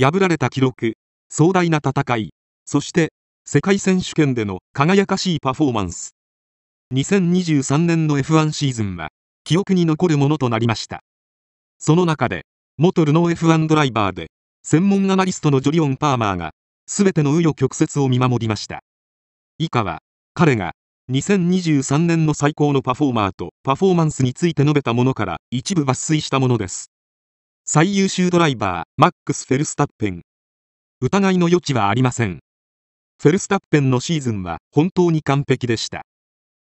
破られた記録、壮大な戦い、そして世界選手権での輝かしいパフォーマンス。2023年の F1 シーズンは記憶に残るものとなりました。その中で、元ルノー F1 ドライバーで、専門アナリストのジョリオン・パーマーが、すべての紆余曲折を見守りました。以下は、彼が、2023年の最高のパフォーマーとパフォーマンスについて述べたものから一部抜粋したものです。最優秀ドライバー、マックス・フェルスタッペン。疑いの余地はありません。フェルスタッペンのシーズンは本当に完璧でした。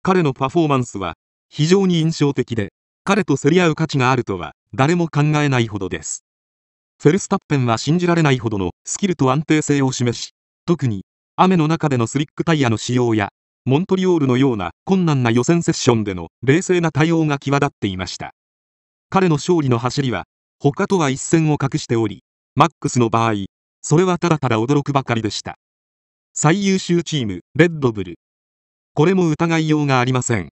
彼のパフォーマンスは非常に印象的で、彼と競り合う価値があるとは誰も考えないほどです。フェルスタッペンは信じられないほどのスキルと安定性を示し、特に雨の中でのスリックタイヤの使用や、モントリオールのような困難な予選セッションでの冷静な対応が際立っていました。彼の勝利の走りは他とは一線を画しており、マックスの場合、それはただただ驚くばかりでした。最優秀チーム、レッドブル。これも疑いようがありません。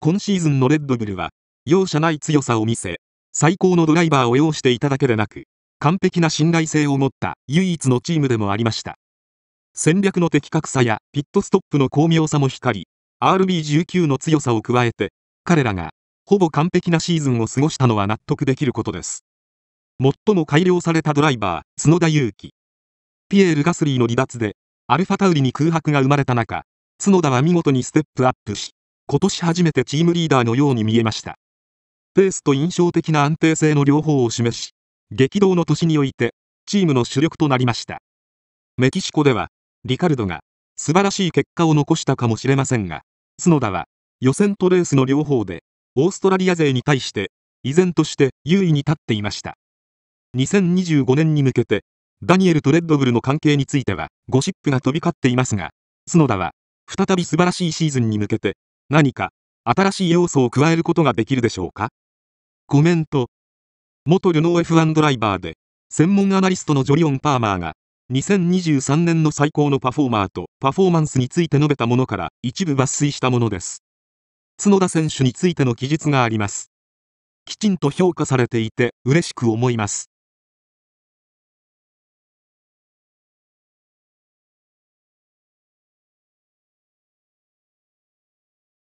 今シーズンのレッドブルは、容赦ない強さを見せ、最高のドライバーを要していただけでなく、完璧な信頼性を持った唯一のチームでもありました。戦略の的確さやピットストップの巧妙さも光り、RB19 の強さを加えて、彼らがほぼ完璧なシーズンを過ごしたのは納得できることです。最も改良されたドライバー、角田祐希。ピエール・ガスリーの離脱で、アルファタウリに空白が生まれた中、角田は見事にステップアップし、今年初めてチームリーダーのように見えました。ペースと印象的な安定性の両方を示し、激動の年において、チームの主力となりました。メキシコでは、リカルドが、素晴らしい結果を残したかもしれませんが、角田は、予選とレースの両方で、オーストラリア勢に対して依然として優位に立っていました2025年に向けてダニエルとレッドブルの関係についてはゴシップが飛び交っていますが角田は再び素晴らしいシーズンに向けて何か新しい要素を加えることができるでしょうかコメント元ルノー F1 ドライバーで専門アナリストのジョリオン・パーマーが2023年の最高のパフォーマーとパフォーマンスについて述べたものから一部抜粋したものです角田選手についての記述があります。きちんと評価されていて嬉しく思います。